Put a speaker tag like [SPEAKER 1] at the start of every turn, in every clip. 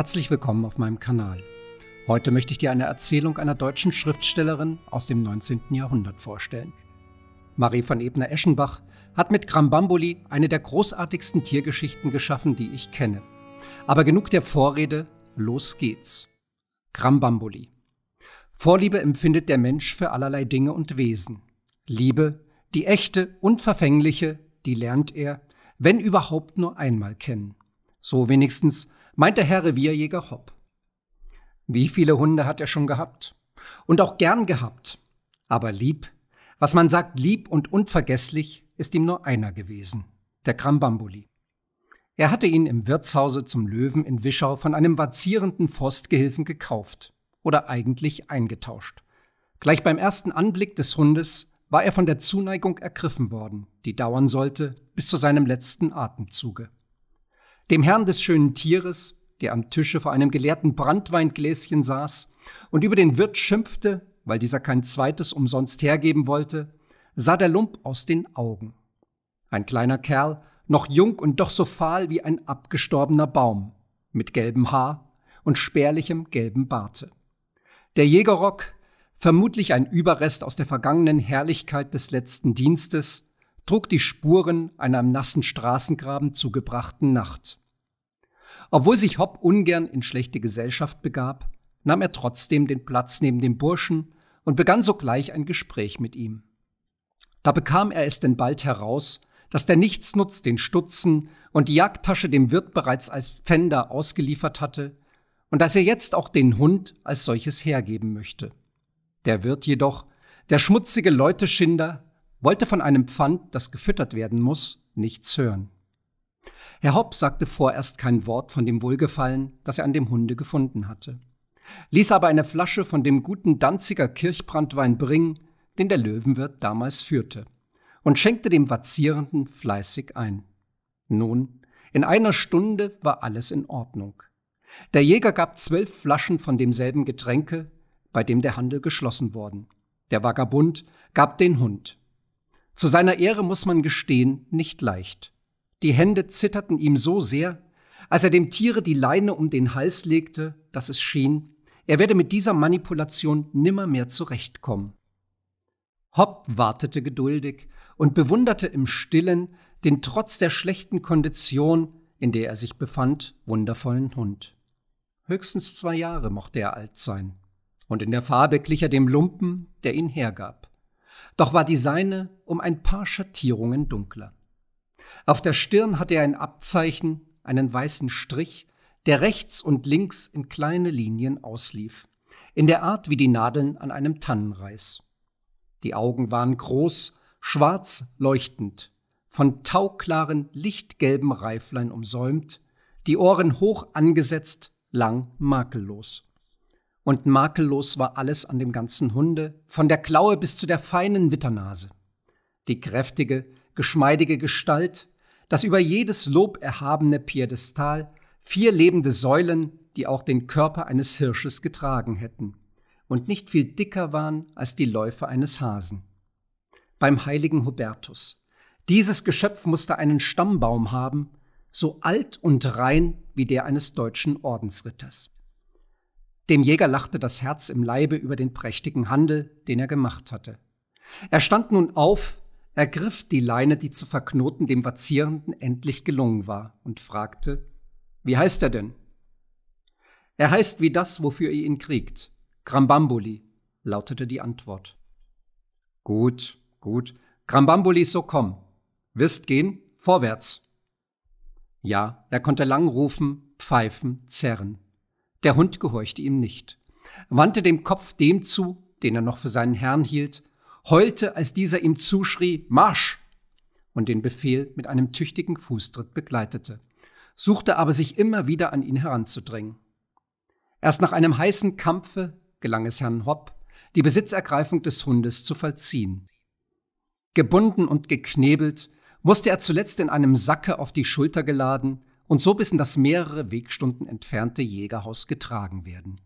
[SPEAKER 1] Herzlich willkommen auf meinem Kanal. Heute möchte ich dir eine Erzählung einer deutschen Schriftstellerin aus dem 19. Jahrhundert vorstellen. Marie von Ebner-Eschenbach hat mit Krambambuli eine der großartigsten Tiergeschichten geschaffen, die ich kenne. Aber genug der Vorrede, los geht's. Krambambuli. Vorliebe empfindet der Mensch für allerlei Dinge und Wesen. Liebe, die echte, unverfängliche, die lernt er, wenn überhaupt nur einmal kennen. So wenigstens meint der Herr Revierjäger Hopp. Wie viele Hunde hat er schon gehabt? Und auch gern gehabt. Aber lieb, was man sagt lieb und unvergesslich, ist ihm nur einer gewesen, der Krambambuli. Er hatte ihn im Wirtshause zum Löwen in Wischau von einem vazierenden Forstgehilfen gekauft oder eigentlich eingetauscht. Gleich beim ersten Anblick des Hundes war er von der Zuneigung ergriffen worden, die dauern sollte bis zu seinem letzten Atemzuge dem Herrn des schönen Tieres, der am Tische vor einem geleerten Brandweingläschen saß und über den Wirt schimpfte, weil dieser kein zweites umsonst hergeben wollte, sah der Lump aus den Augen. Ein kleiner Kerl, noch jung und doch so fahl wie ein abgestorbener Baum, mit gelbem Haar und spärlichem gelben Barte. Der Jägerrock, vermutlich ein Überrest aus der vergangenen Herrlichkeit des letzten Dienstes, trug die Spuren einer im nassen Straßengraben zugebrachten Nacht. Obwohl sich Hopp ungern in schlechte Gesellschaft begab, nahm er trotzdem den Platz neben dem Burschen und begann sogleich ein Gespräch mit ihm. Da bekam er es denn bald heraus, dass der Nichtsnutz den Stutzen und die Jagdtasche dem Wirt bereits als Pfänder ausgeliefert hatte und dass er jetzt auch den Hund als solches hergeben möchte. Der Wirt jedoch, der schmutzige Leuteschinder, wollte von einem Pfand, das gefüttert werden muss, nichts hören. Herr Hopp sagte vorerst kein Wort von dem Wohlgefallen, das er an dem Hunde gefunden hatte, ließ aber eine Flasche von dem guten Danziger Kirchbrandwein bringen, den der Löwenwirt damals führte, und schenkte dem Vazierenden fleißig ein. Nun, in einer Stunde war alles in Ordnung. Der Jäger gab zwölf Flaschen von demselben Getränke, bei dem der Handel geschlossen worden. Der Vagabund gab den Hund. Zu seiner Ehre muss man gestehen, nicht leicht. Die Hände zitterten ihm so sehr, als er dem Tiere die Leine um den Hals legte, dass es schien, er werde mit dieser Manipulation nimmermehr zurechtkommen. Hopp wartete geduldig und bewunderte im stillen den trotz der schlechten Kondition, in der er sich befand, wundervollen Hund. Höchstens zwei Jahre mochte er alt sein, und in der Farbe glich er dem Lumpen, der ihn hergab. Doch war die seine um ein paar Schattierungen dunkler. Auf der Stirn hatte er ein Abzeichen, einen weißen Strich, der rechts und links in kleine Linien auslief, in der Art wie die Nadeln an einem Tannenreis. Die Augen waren groß, schwarz leuchtend, von tauklaren, lichtgelben Reiflein umsäumt, die Ohren hoch angesetzt, lang makellos. Und makellos war alles an dem ganzen Hunde, von der Klaue bis zu der feinen Witternase. Die kräftige, geschmeidige Gestalt, das über jedes Lob erhabene Piedestal, vier lebende Säulen, die auch den Körper eines Hirsches getragen hätten und nicht viel dicker waren als die Läufe eines Hasen. Beim heiligen Hubertus. Dieses Geschöpf musste einen Stammbaum haben, so alt und rein wie der eines deutschen Ordensritters. Dem Jäger lachte das Herz im Leibe über den prächtigen Handel, den er gemacht hatte. Er stand nun auf, ergriff die Leine, die zu verknoten dem Vazierenden endlich gelungen war, und fragte, wie heißt er denn? Er heißt wie das, wofür ihr ihn kriegt. Grambambuli, lautete die Antwort. Gut, gut. Grambambuli, so komm. Wirst gehen, vorwärts. Ja, er konnte lang rufen, pfeifen, zerren. Der Hund gehorchte ihm nicht, wandte dem Kopf dem zu, den er noch für seinen Herrn hielt, heulte, als dieser ihm zuschrie, Marsch! und den Befehl mit einem tüchtigen Fußtritt begleitete, suchte aber sich immer wieder an ihn heranzudrängen. Erst nach einem heißen Kampfe gelang es Herrn Hopp, die Besitzergreifung des Hundes zu vollziehen. Gebunden und geknebelt, musste er zuletzt in einem Sacke auf die Schulter geladen und so bis in das mehrere Wegstunden entfernte Jägerhaus getragen werden.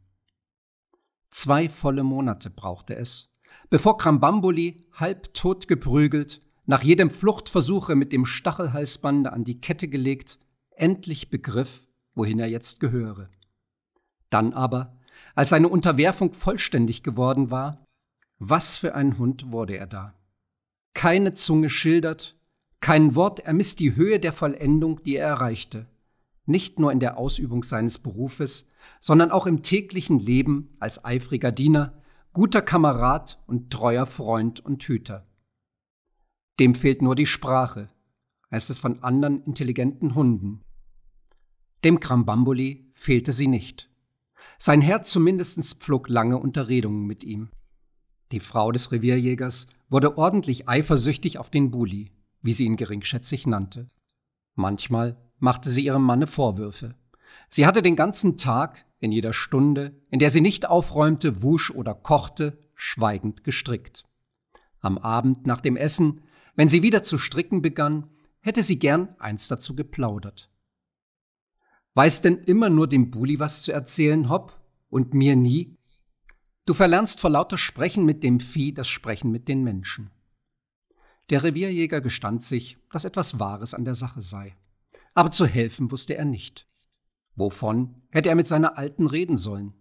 [SPEAKER 1] Zwei volle Monate brauchte es, bevor Krambambuli, halbtot geprügelt, nach jedem Fluchtversuche mit dem Stachelhalsbande an die Kette gelegt, endlich begriff, wohin er jetzt gehöre. Dann aber, als seine Unterwerfung vollständig geworden war, was für ein Hund wurde er da. Keine Zunge schildert, kein Wort ermisst die Höhe der Vollendung, die er erreichte, nicht nur in der Ausübung seines Berufes, sondern auch im täglichen Leben als eifriger Diener, guter Kamerad und treuer Freund und Hüter. Dem fehlt nur die Sprache, heißt es von anderen intelligenten Hunden. Dem Krambambuli fehlte sie nicht. Sein Herz zumindest pflog lange Unterredungen mit ihm. Die Frau des Revierjägers wurde ordentlich eifersüchtig auf den Buli, wie sie ihn geringschätzig nannte. Manchmal machte sie ihrem Manne Vorwürfe. Sie hatte den ganzen Tag in jeder Stunde, in der sie nicht aufräumte, wusch oder kochte, schweigend gestrickt. Am Abend nach dem Essen, wenn sie wieder zu stricken begann, hätte sie gern eins dazu geplaudert. Weißt denn immer nur dem Buli was zu erzählen, Hopp, und mir nie? Du verlernst vor lauter Sprechen mit dem Vieh das Sprechen mit den Menschen. Der Revierjäger gestand sich, dass etwas Wahres an der Sache sei. Aber zu helfen wusste er nicht. Wovon hätte er mit seiner Alten reden sollen?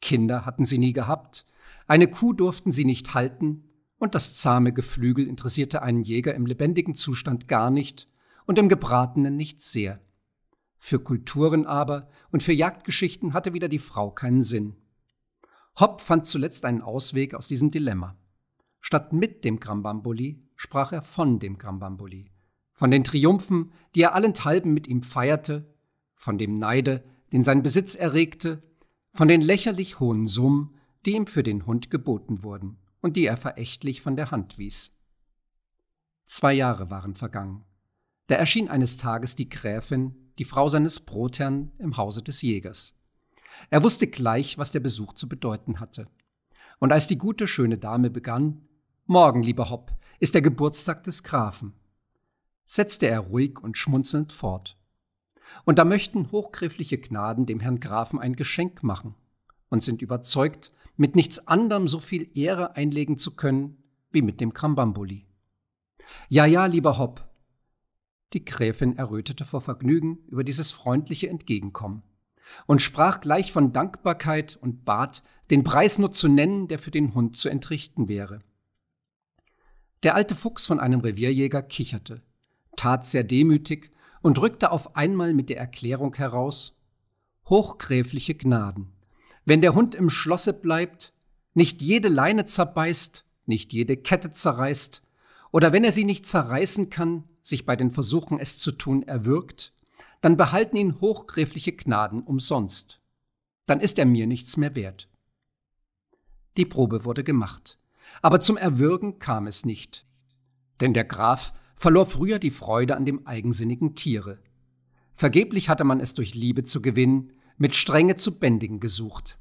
[SPEAKER 1] Kinder hatten sie nie gehabt, eine Kuh durften sie nicht halten, und das zahme Geflügel interessierte einen Jäger im lebendigen Zustand gar nicht und im gebratenen nicht sehr. Für Kulturen aber und für Jagdgeschichten hatte wieder die Frau keinen Sinn. Hopp fand zuletzt einen Ausweg aus diesem Dilemma. Statt mit dem Grambamboli sprach er von dem Grambamboli, von den Triumphen, die er allenthalben mit ihm feierte von dem Neide, den sein Besitz erregte, von den lächerlich hohen Summen, die ihm für den Hund geboten wurden und die er verächtlich von der Hand wies. Zwei Jahre waren vergangen. Da erschien eines Tages die Gräfin, die Frau seines Brotherrn im Hause des Jägers. Er wusste gleich, was der Besuch zu bedeuten hatte. Und als die gute, schöne Dame begann, Morgen, lieber Hopp, ist der Geburtstag des Grafen, setzte er ruhig und schmunzelnd fort. Und da möchten hochgriffliche Gnaden dem Herrn Grafen ein Geschenk machen und sind überzeugt, mit nichts anderem so viel Ehre einlegen zu können wie mit dem Krambambuli. Ja, ja, lieber Hopp. Die Gräfin errötete vor Vergnügen über dieses freundliche Entgegenkommen und sprach gleich von Dankbarkeit und bat, den Preis nur zu nennen, der für den Hund zu entrichten wäre. Der alte Fuchs von einem Revierjäger kicherte, tat sehr demütig und rückte auf einmal mit der Erklärung heraus Hochgräfliche Gnaden. Wenn der Hund im Schlosse bleibt, nicht jede Leine zerbeißt, nicht jede Kette zerreißt, oder wenn er sie nicht zerreißen kann, sich bei den Versuchen, es zu tun, erwürgt, dann behalten ihn hochgräfliche Gnaden umsonst. Dann ist er mir nichts mehr wert. Die Probe wurde gemacht, aber zum Erwürgen kam es nicht. Denn der Graf verlor früher die Freude an dem eigensinnigen Tiere. Vergeblich hatte man es durch Liebe zu gewinnen, mit Strenge zu bändigen gesucht.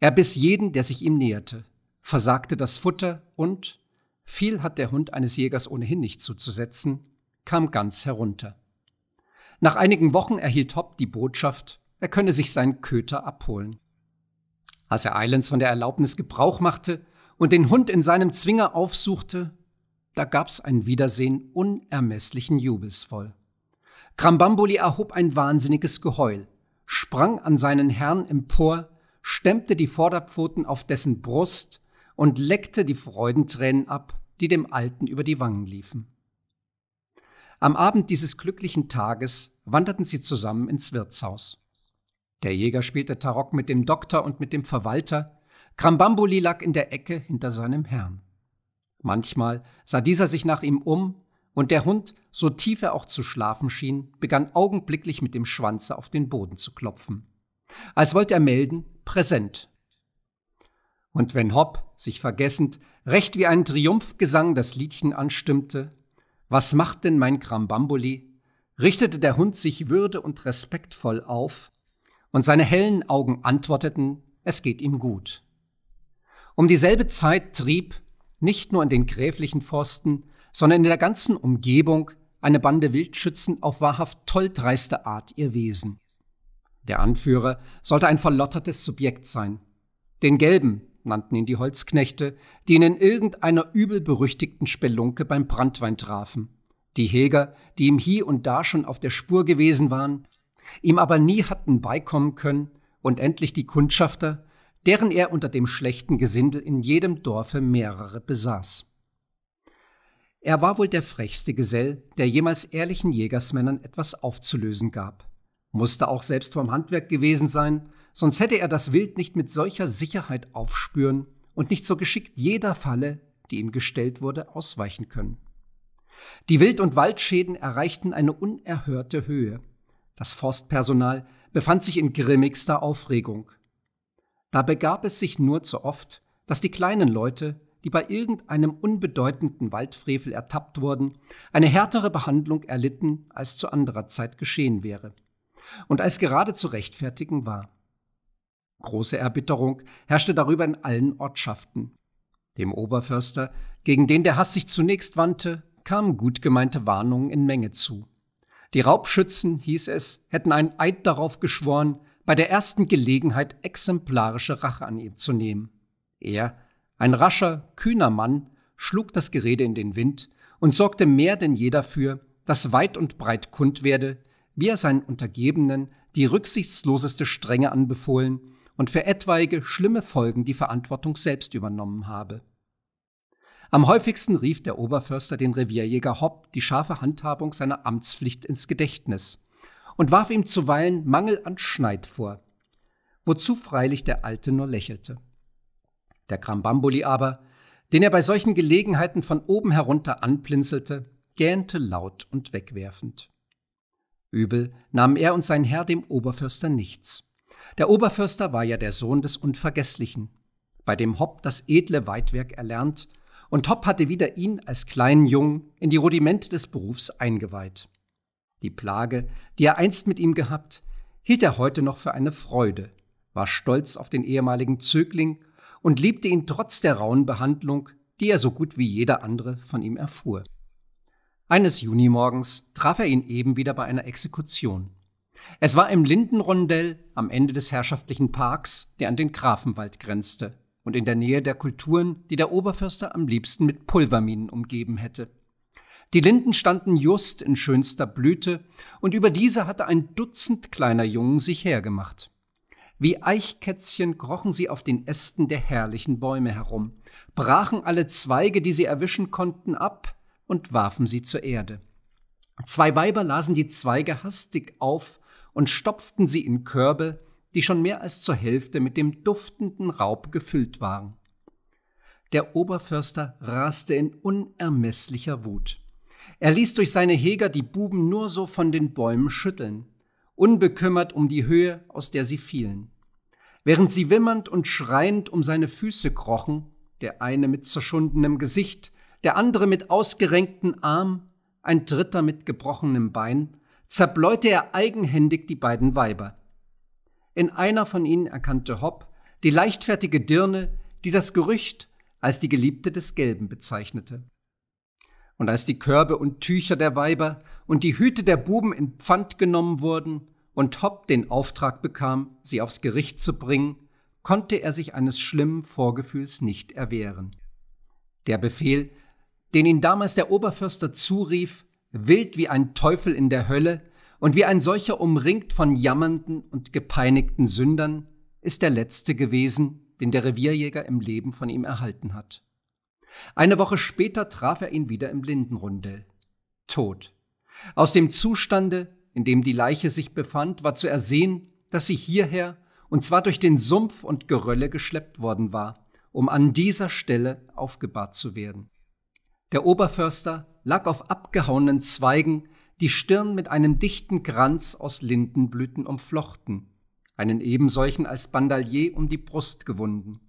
[SPEAKER 1] Er biss jeden, der sich ihm näherte, versagte das Futter und, viel hat der Hund eines Jägers ohnehin nicht zuzusetzen, kam ganz herunter. Nach einigen Wochen erhielt Hopp die Botschaft, er könne sich seinen Köter abholen. Als er Islands von der Erlaubnis Gebrauch machte und den Hund in seinem Zwinger aufsuchte, da gab's ein Wiedersehen unermesslichen Jubels voll. Krambamboli erhob ein wahnsinniges Geheul, sprang an seinen Herrn empor, stemmte die Vorderpfoten auf dessen Brust und leckte die Freudentränen ab, die dem Alten über die Wangen liefen. Am Abend dieses glücklichen Tages wanderten sie zusammen ins Wirtshaus. Der Jäger spielte Tarok mit dem Doktor und mit dem Verwalter, Krambamboli lag in der Ecke hinter seinem Herrn. Manchmal sah dieser sich nach ihm um, und der Hund, so tief er auch zu schlafen schien, begann augenblicklich mit dem Schwanze auf den Boden zu klopfen, als wollte er melden, präsent. Und wenn Hopp, sich vergessend, recht wie ein Triumphgesang das Liedchen anstimmte, was macht denn mein Krambamboli? richtete der Hund sich würde und respektvoll auf, und seine hellen Augen antworteten, es geht ihm gut. Um dieselbe Zeit trieb, nicht nur in den gräflichen Forsten, sondern in der ganzen Umgebung eine Bande Wildschützen auf wahrhaft tolldreiste Art ihr Wesen. Der Anführer sollte ein verlottertes Subjekt sein. Den Gelben nannten ihn die Holzknechte, die ihn in irgendeiner übel berüchtigten Spelunke beim Brandwein trafen. Die Heger, die ihm hie und da schon auf der Spur gewesen waren, ihm aber nie hatten beikommen können, und endlich die Kundschafter, deren er unter dem schlechten Gesindel in jedem Dorfe mehrere besaß. Er war wohl der frechste Gesell, der jemals ehrlichen Jägersmännern etwas aufzulösen gab. Musste auch selbst vom Handwerk gewesen sein, sonst hätte er das Wild nicht mit solcher Sicherheit aufspüren und nicht so geschickt jeder Falle, die ihm gestellt wurde, ausweichen können. Die Wild- und Waldschäden erreichten eine unerhörte Höhe. Das Forstpersonal befand sich in grimmigster Aufregung. Da begab es sich nur zu oft, dass die kleinen Leute, die bei irgendeinem unbedeutenden Waldfrevel ertappt wurden, eine härtere Behandlung erlitten, als zu anderer Zeit geschehen wäre und als gerade zu rechtfertigen war. Große Erbitterung herrschte darüber in allen Ortschaften. Dem Oberförster, gegen den der Hass sich zunächst wandte, kamen gut gemeinte Warnungen in Menge zu. Die Raubschützen, hieß es, hätten einen Eid darauf geschworen, bei der ersten Gelegenheit exemplarische Rache an ihm zu nehmen. Er, ein rascher, kühner Mann, schlug das Gerede in den Wind und sorgte mehr denn je dafür, dass weit und breit kund werde, wie er seinen Untergebenen die rücksichtsloseste Strenge anbefohlen und für etwaige schlimme Folgen die Verantwortung selbst übernommen habe. Am häufigsten rief der Oberförster den Revierjäger Hopp die scharfe Handhabung seiner Amtspflicht ins Gedächtnis und warf ihm zuweilen Mangel an Schneid vor, wozu freilich der Alte nur lächelte. Der Krambambuli aber, den er bei solchen Gelegenheiten von oben herunter anplinzelte, gähnte laut und wegwerfend. Übel nahmen er und sein Herr dem Oberförster nichts. Der Oberförster war ja der Sohn des Unvergesslichen, bei dem Hopp das edle Weitwerk erlernt, und Hopp hatte wieder ihn als kleinen Jungen in die Rudimente des Berufs eingeweiht. Die Plage, die er einst mit ihm gehabt, hielt er heute noch für eine Freude, war stolz auf den ehemaligen Zögling und liebte ihn trotz der rauen Behandlung, die er so gut wie jeder andere von ihm erfuhr. Eines Junimorgens traf er ihn eben wieder bei einer Exekution. Es war im Lindenrondell am Ende des herrschaftlichen Parks, der an den Grafenwald grenzte und in der Nähe der Kulturen, die der Oberförster am liebsten mit Pulverminen umgeben hätte. Die Linden standen just in schönster Blüte, und über diese hatte ein Dutzend kleiner Jungen sich hergemacht. Wie Eichkätzchen krochen sie auf den Ästen der herrlichen Bäume herum, brachen alle Zweige, die sie erwischen konnten, ab und warfen sie zur Erde. Zwei Weiber lasen die Zweige hastig auf und stopften sie in Körbe, die schon mehr als zur Hälfte mit dem duftenden Raub gefüllt waren. Der Oberförster raste in unermesslicher Wut. Er ließ durch seine Heger die Buben nur so von den Bäumen schütteln, unbekümmert um die Höhe, aus der sie fielen. Während sie wimmernd und schreiend um seine Füße krochen, der eine mit zerschundenem Gesicht, der andere mit ausgerenkten Arm, ein dritter mit gebrochenem Bein, zerbläute er eigenhändig die beiden Weiber. In einer von ihnen erkannte Hopp die leichtfertige Dirne, die das Gerücht als die Geliebte des Gelben bezeichnete und als die Körbe und Tücher der Weiber und die Hüte der Buben in Pfand genommen wurden und Hopp den Auftrag bekam, sie aufs Gericht zu bringen, konnte er sich eines schlimmen Vorgefühls nicht erwehren. Der Befehl, den ihn damals der Oberförster zurief, wild wie ein Teufel in der Hölle und wie ein solcher umringt von jammernden und gepeinigten Sündern, ist der letzte gewesen, den der Revierjäger im Leben von ihm erhalten hat. Eine Woche später traf er ihn wieder im Blindenrundel. Tot. Aus dem Zustande, in dem die Leiche sich befand, war zu ersehen, dass sie hierher, und zwar durch den Sumpf und Gerölle geschleppt worden war, um an dieser Stelle aufgebahrt zu werden. Der Oberförster lag auf abgehauenen Zweigen, die Stirn mit einem dichten Kranz aus Lindenblüten umflochten, einen ebensolchen als Bandalier um die Brust gewunden.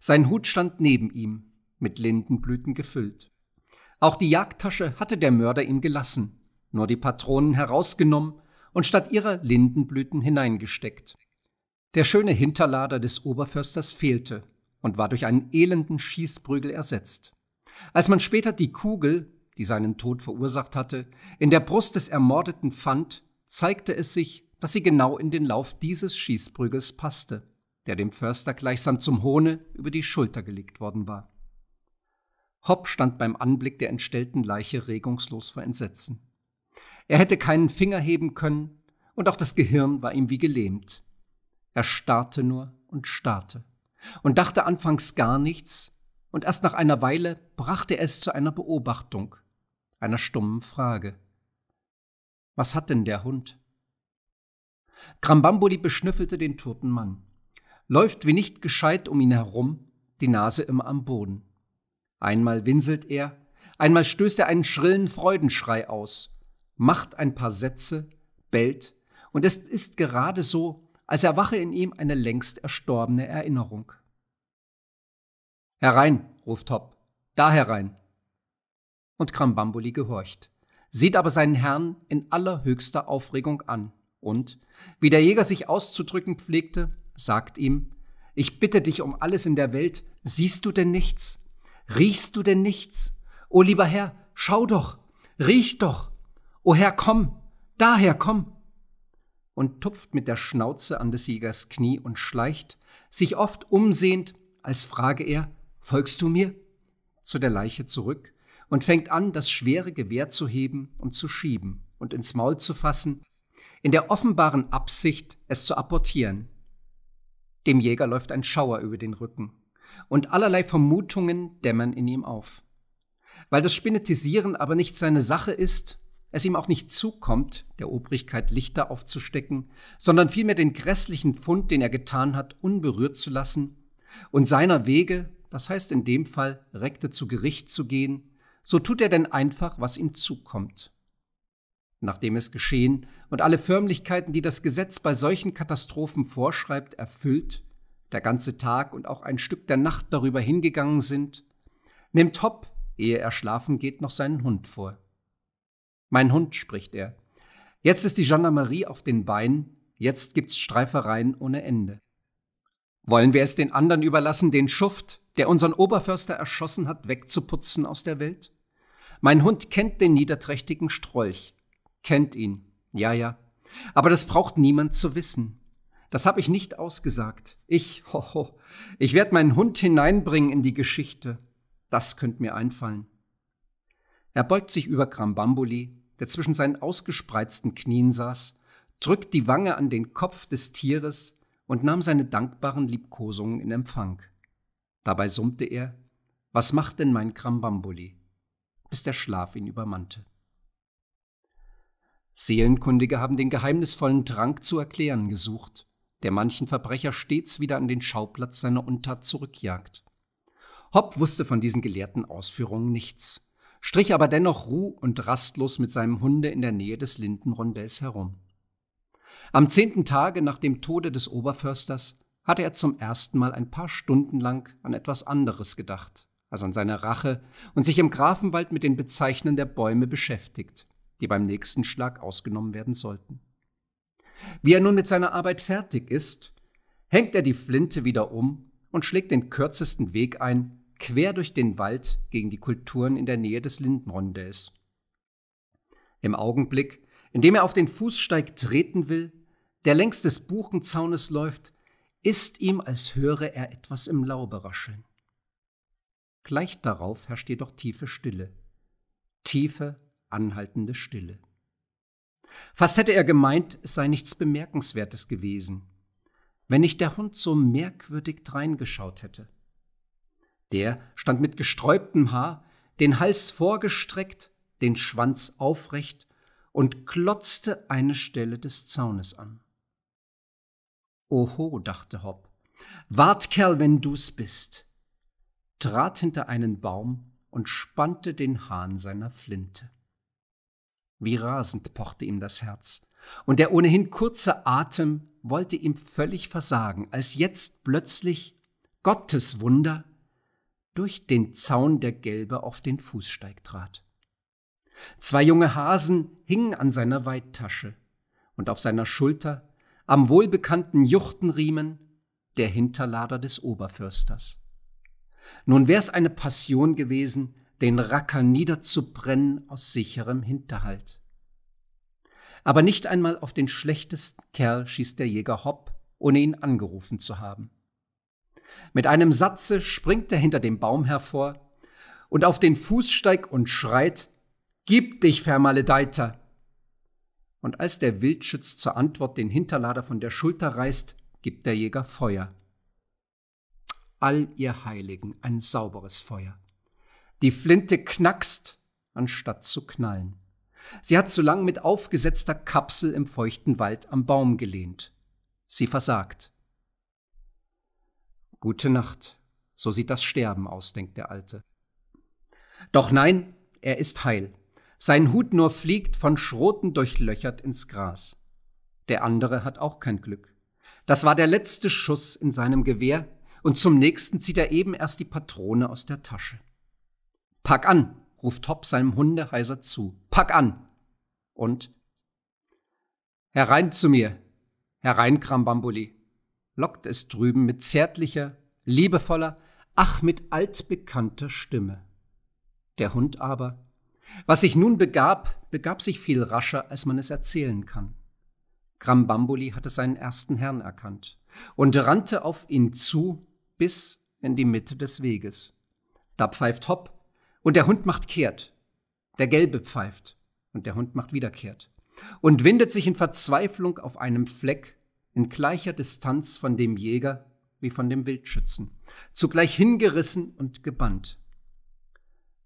[SPEAKER 1] Sein Hut stand neben ihm, mit Lindenblüten gefüllt. Auch die Jagdtasche hatte der Mörder ihm gelassen, nur die Patronen herausgenommen und statt ihrer Lindenblüten hineingesteckt. Der schöne Hinterlader des Oberförsters fehlte und war durch einen elenden Schießprügel ersetzt. Als man später die Kugel, die seinen Tod verursacht hatte, in der Brust des Ermordeten fand, zeigte es sich, dass sie genau in den Lauf dieses Schießprügels passte, der dem Förster gleichsam zum Hohne über die Schulter gelegt worden war. Hopp stand beim Anblick der entstellten Leiche regungslos vor Entsetzen. Er hätte keinen Finger heben können, und auch das Gehirn war ihm wie gelähmt. Er starrte nur und starrte und dachte anfangs gar nichts, und erst nach einer Weile brachte er es zu einer Beobachtung, einer stummen Frage. Was hat denn der Hund? Krambamboli beschnüffelte den toten Mann, läuft wie nicht gescheit um ihn herum, die Nase immer am Boden. Einmal winselt er, einmal stößt er einen schrillen Freudenschrei aus, macht ein paar Sätze, bellt, und es ist gerade so, als erwache in ihm eine längst erstorbene Erinnerung. Herein, ruft Hopp, da herein. Und Krambambuli gehorcht, sieht aber seinen Herrn in allerhöchster Aufregung an und, wie der Jäger sich auszudrücken pflegte, sagt ihm, ich bitte dich um alles in der Welt, siehst du denn nichts? Riechst du denn nichts? O lieber Herr, schau doch, riech doch. O Herr, komm, daher komm. Und tupft mit der Schnauze an des Jägers Knie und schleicht, sich oft umsehend, als frage er, folgst du mir? Zu der Leiche zurück und fängt an, das schwere Gewehr zu heben und zu schieben und ins Maul zu fassen, in der offenbaren Absicht, es zu apportieren. Dem Jäger läuft ein Schauer über den Rücken und allerlei Vermutungen dämmern in ihm auf. Weil das Spinetisieren aber nicht seine Sache ist, es ihm auch nicht zukommt, der Obrigkeit Lichter aufzustecken, sondern vielmehr den grässlichen Fund, den er getan hat, unberührt zu lassen und seiner Wege, das heißt in dem Fall, rekte zu Gericht zu gehen, so tut er denn einfach, was ihm zukommt. Nachdem es geschehen und alle Förmlichkeiten, die das Gesetz bei solchen Katastrophen vorschreibt, erfüllt, der ganze Tag und auch ein Stück der Nacht darüber hingegangen sind, nimmt Hopp, ehe er schlafen geht, noch seinen Hund vor. Mein Hund, spricht er. Jetzt ist die Gendarmerie auf den Beinen, jetzt gibt's Streifereien ohne Ende. Wollen wir es den anderen überlassen, den Schuft, der unseren Oberförster erschossen hat, wegzuputzen aus der Welt? Mein Hund kennt den niederträchtigen Strolch, kennt ihn, ja, ja. Aber das braucht niemand zu wissen. Das habe ich nicht ausgesagt. Ich, hoho, ich werde meinen Hund hineinbringen in die Geschichte. Das könnte mir einfallen. Er beugt sich über Krambambuli, der zwischen seinen ausgespreizten Knien saß, drückt die Wange an den Kopf des Tieres und nahm seine dankbaren Liebkosungen in Empfang. Dabei summte er, was macht denn mein Krambambuli? bis der Schlaf ihn übermannte. Seelenkundige haben den geheimnisvollen Drang zu erklären gesucht der manchen Verbrecher stets wieder an den Schauplatz seiner Untat zurückjagt. Hopp wusste von diesen gelehrten Ausführungen nichts, strich aber dennoch ruh und rastlos mit seinem Hunde in der Nähe des Lindenrondells herum. Am zehnten Tage nach dem Tode des Oberförsters hatte er zum ersten Mal ein paar Stunden lang an etwas anderes gedacht, als an seine Rache, und sich im Grafenwald mit den Bezeichnen der Bäume beschäftigt, die beim nächsten Schlag ausgenommen werden sollten. Wie er nun mit seiner Arbeit fertig ist, hängt er die Flinte wieder um und schlägt den kürzesten Weg ein, quer durch den Wald gegen die Kulturen in der Nähe des Lindenrondells. Im Augenblick, in dem er auf den Fußsteig treten will, der längs des Buchenzaunes läuft, ist ihm, als höre er etwas im Laube rascheln. Gleich darauf herrscht jedoch tiefe Stille, tiefe, anhaltende Stille. Fast hätte er gemeint, es sei nichts Bemerkenswertes gewesen, wenn nicht der Hund so merkwürdig dreingeschaut hätte. Der stand mit gesträubtem Haar, den Hals vorgestreckt, den Schwanz aufrecht und klotzte eine Stelle des Zaunes an. Oho, dachte Hopp, wart Kerl, wenn du's bist, trat hinter einen Baum und spannte den Hahn seiner Flinte. Wie rasend pochte ihm das Herz. Und der ohnehin kurze Atem wollte ihm völlig versagen, als jetzt plötzlich Gottes Wunder durch den Zaun der Gelbe auf den Fußsteig trat. Zwei junge Hasen hingen an seiner Weittasche und auf seiner Schulter, am wohlbekannten Juchtenriemen, der Hinterlader des Oberförsters. Nun wär's eine Passion gewesen, den Racker niederzubrennen aus sicherem Hinterhalt. Aber nicht einmal auf den schlechtesten Kerl schießt der Jäger Hopp, ohne ihn angerufen zu haben. Mit einem Satze springt er hinter dem Baum hervor und auf den Fußsteig und schreit, Gib dich, Vermaledeiter! Und als der Wildschütz zur Antwort den Hinterlader von der Schulter reißt, gibt der Jäger Feuer. All ihr Heiligen, ein sauberes Feuer. Die Flinte knackst, anstatt zu knallen. Sie hat zu lang mit aufgesetzter Kapsel im feuchten Wald am Baum gelehnt. Sie versagt. Gute Nacht, so sieht das Sterben aus, denkt der Alte. Doch nein, er ist heil. Sein Hut nur fliegt von Schroten durchlöchert ins Gras. Der andere hat auch kein Glück. Das war der letzte Schuss in seinem Gewehr, und zum nächsten zieht er eben erst die Patrone aus der Tasche. Pack an, ruft Hopp seinem Hunde heiser zu. Pack an! Und Herein zu mir! Herein, Krambambuli! lockt es drüben mit zärtlicher, liebevoller, ach mit altbekannter Stimme. Der Hund aber, was sich nun begab, begab sich viel rascher, als man es erzählen kann. Krambambuli hatte seinen ersten Herrn erkannt und rannte auf ihn zu bis in die Mitte des Weges. Da pfeift Hopp und der Hund macht kehrt. Der Gelbe pfeift. Und der Hund macht wieder kehrt. Und windet sich in Verzweiflung auf einem Fleck in gleicher Distanz von dem Jäger wie von dem Wildschützen. Zugleich hingerissen und gebannt.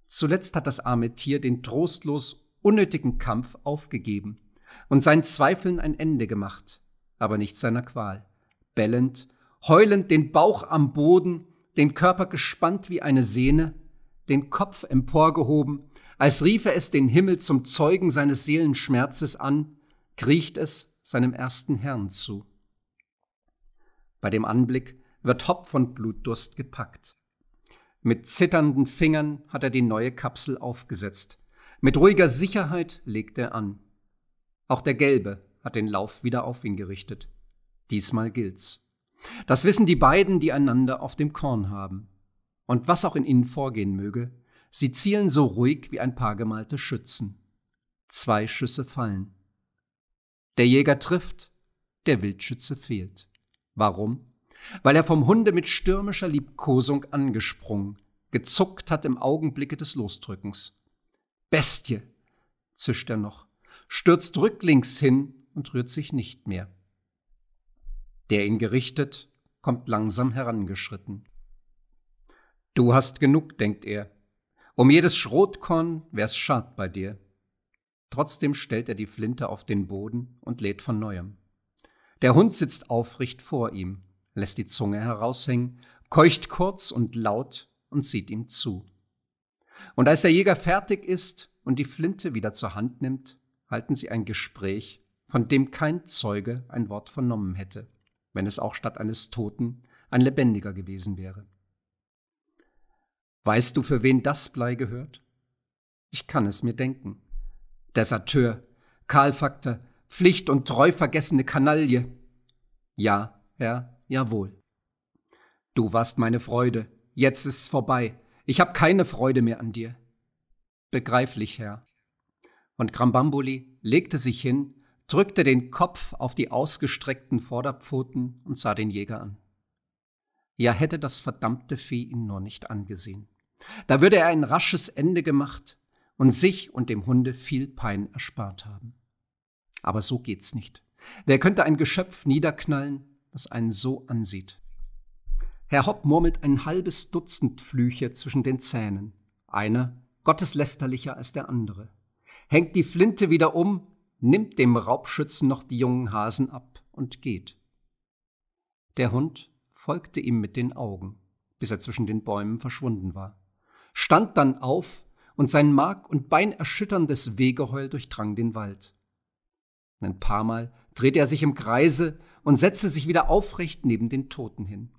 [SPEAKER 1] Zuletzt hat das arme Tier den trostlos unnötigen Kampf aufgegeben und seinen Zweifeln ein Ende gemacht, aber nicht seiner Qual. Bellend, heulend, den Bauch am Boden, den Körper gespannt wie eine Sehne, den Kopf emporgehoben, als riefe es den Himmel zum Zeugen seines Seelenschmerzes an, kriecht es seinem ersten Herrn zu. Bei dem Anblick wird Hopp von Blutdurst gepackt. Mit zitternden Fingern hat er die neue Kapsel aufgesetzt. Mit ruhiger Sicherheit legt er an. Auch der Gelbe hat den Lauf wieder auf ihn gerichtet. Diesmal gilt's. Das wissen die beiden, die einander auf dem Korn haben. Und was auch in ihnen vorgehen möge, sie zielen so ruhig wie ein paar gemalte Schützen. Zwei Schüsse fallen. Der Jäger trifft, der Wildschütze fehlt. Warum? Weil er vom Hunde mit stürmischer Liebkosung angesprungen, gezuckt hat im Augenblicke des Losdrückens. Bestie, zischt er noch, stürzt rücklings hin und rührt sich nicht mehr. Der ihn gerichtet, kommt langsam herangeschritten. Du hast genug, denkt er. Um jedes Schrotkorn wär's schad bei dir. Trotzdem stellt er die Flinte auf den Boden und lädt von neuem. Der Hund sitzt aufrecht vor ihm, lässt die Zunge heraushängen, keucht kurz und laut und sieht ihm zu. Und als der Jäger fertig ist und die Flinte wieder zur Hand nimmt, halten sie ein Gespräch, von dem kein Zeuge ein Wort vernommen hätte, wenn es auch statt eines Toten ein Lebendiger gewesen wäre. Weißt du, für wen das Blei gehört? Ich kann es mir denken. Deserteur, Karlfakter, Pflicht und treu vergessene Kanaille. Ja, Herr, jawohl. Du warst meine Freude, jetzt ist's vorbei. Ich hab keine Freude mehr an dir. Begreiflich, Herr. Und Krambambuli legte sich hin, drückte den Kopf auf die ausgestreckten Vorderpfoten und sah den Jäger an. Ja, hätte das verdammte Vieh ihn nur nicht angesehen. Da würde er ein rasches Ende gemacht und sich und dem Hunde viel Pein erspart haben. Aber so geht's nicht. Wer könnte ein Geschöpf niederknallen, das einen so ansieht? Herr Hopp murmelt ein halbes Dutzend Flüche zwischen den Zähnen. Einer gotteslästerlicher als der andere. Hängt die Flinte wieder um, nimmt dem Raubschützen noch die jungen Hasen ab und geht. Der Hund folgte ihm mit den Augen, bis er zwischen den Bäumen verschwunden war stand dann auf, und sein mark- und beinerschütterndes Wehgeheul durchdrang den Wald. Ein paar Mal drehte er sich im Kreise und setzte sich wieder aufrecht neben den Toten hin.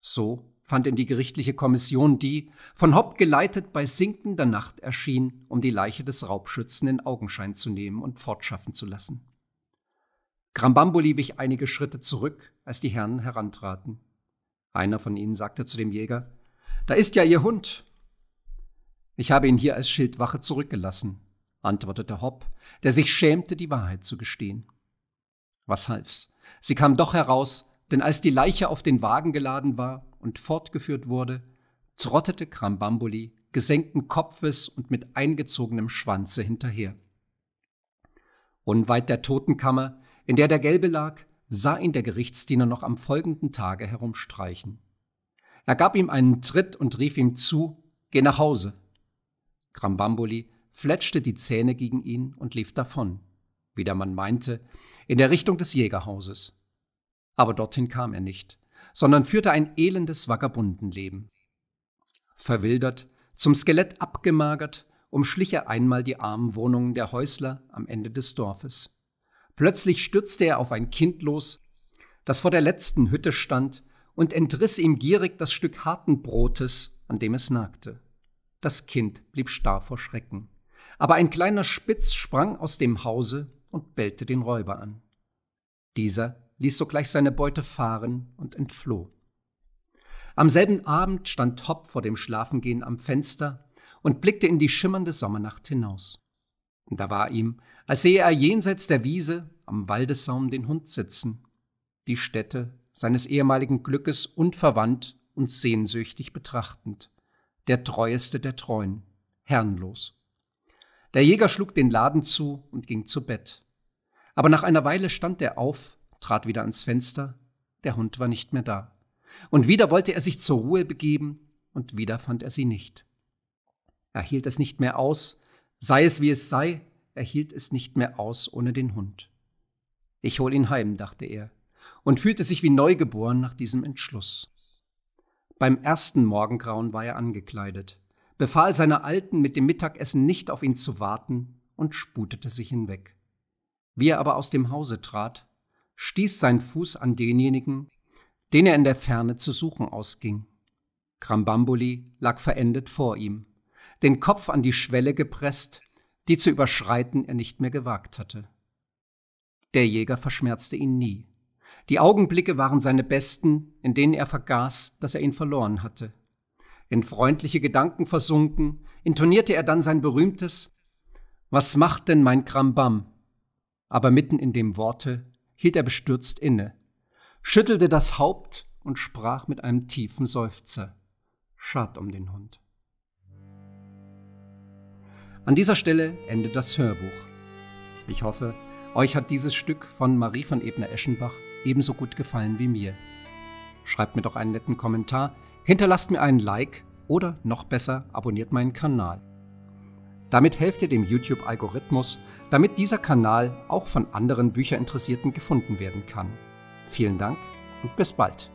[SPEAKER 1] So fand in die gerichtliche Kommission, die, von Hopp geleitet, bei sinkender Nacht erschien, um die Leiche des Raubschützen in Augenschein zu nehmen und fortschaffen zu lassen. Grambambuli wich einige Schritte zurück, als die Herren herantraten. Einer von ihnen sagte zu dem Jäger, Da ist ja Ihr Hund, ich habe ihn hier als Schildwache zurückgelassen, antwortete Hopp, der sich schämte, die Wahrheit zu gestehen. Was half's? Sie kam doch heraus, denn als die Leiche auf den Wagen geladen war und fortgeführt wurde, trottete Krambamboli gesenkten Kopfes und mit eingezogenem Schwanze hinterher. Unweit der Totenkammer, in der der Gelbe lag, sah ihn der Gerichtsdiener noch am folgenden Tage herumstreichen. Er gab ihm einen Tritt und rief ihm zu, Geh nach Hause, Krambamboli fletschte die Zähne gegen ihn und lief davon, wie der Mann meinte, in der Richtung des Jägerhauses. Aber dorthin kam er nicht, sondern führte ein elendes Vagabundenleben. Verwildert, zum Skelett abgemagert, umschlich er einmal die armen Wohnungen der Häusler am Ende des Dorfes. Plötzlich stürzte er auf ein Kind los, das vor der letzten Hütte stand, und entriss ihm gierig das Stück harten Brotes, an dem es nagte. Das Kind blieb starr vor Schrecken. Aber ein kleiner Spitz sprang aus dem Hause und bellte den Räuber an. Dieser ließ sogleich seine Beute fahren und entfloh. Am selben Abend stand Hopp vor dem Schlafengehen am Fenster und blickte in die schimmernde Sommernacht hinaus. da war ihm, als sehe er jenseits der Wiese am Waldessaum den Hund sitzen, die Stätte seines ehemaligen Glückes unverwandt und sehnsüchtig betrachtend der treueste der Treuen, herrenlos. Der Jäger schlug den Laden zu und ging zu Bett. Aber nach einer Weile stand er auf, trat wieder ans Fenster, der Hund war nicht mehr da. Und wieder wollte er sich zur Ruhe begeben, und wieder fand er sie nicht. Er hielt es nicht mehr aus, sei es wie es sei, er hielt es nicht mehr aus ohne den Hund. Ich hol ihn heim, dachte er, und fühlte sich wie neugeboren nach diesem Entschluss. Beim ersten Morgengrauen war er angekleidet, befahl seiner Alten, mit dem Mittagessen nicht auf ihn zu warten und sputete sich hinweg. Wie er aber aus dem Hause trat, stieß sein Fuß an denjenigen, den er in der Ferne zu suchen ausging. Krambamboli lag verendet vor ihm, den Kopf an die Schwelle gepresst, die zu überschreiten er nicht mehr gewagt hatte. Der Jäger verschmerzte ihn nie. Die Augenblicke waren seine besten, in denen er vergaß, dass er ihn verloren hatte. In freundliche Gedanken versunken, intonierte er dann sein berühmtes Was macht denn mein Krambam? Aber mitten in dem Worte hielt er bestürzt inne, schüttelte das Haupt und sprach mit einem tiefen Seufzer. Schad um den Hund. An dieser Stelle endet das Hörbuch. Ich hoffe, euch hat dieses Stück von Marie von Ebner-Eschenbach ebenso gut gefallen wie mir. Schreibt mir doch einen netten Kommentar, hinterlasst mir einen Like oder noch besser, abonniert meinen Kanal. Damit helft ihr dem YouTube-Algorithmus, damit dieser Kanal auch von anderen Bücherinteressierten gefunden werden kann. Vielen Dank und bis bald.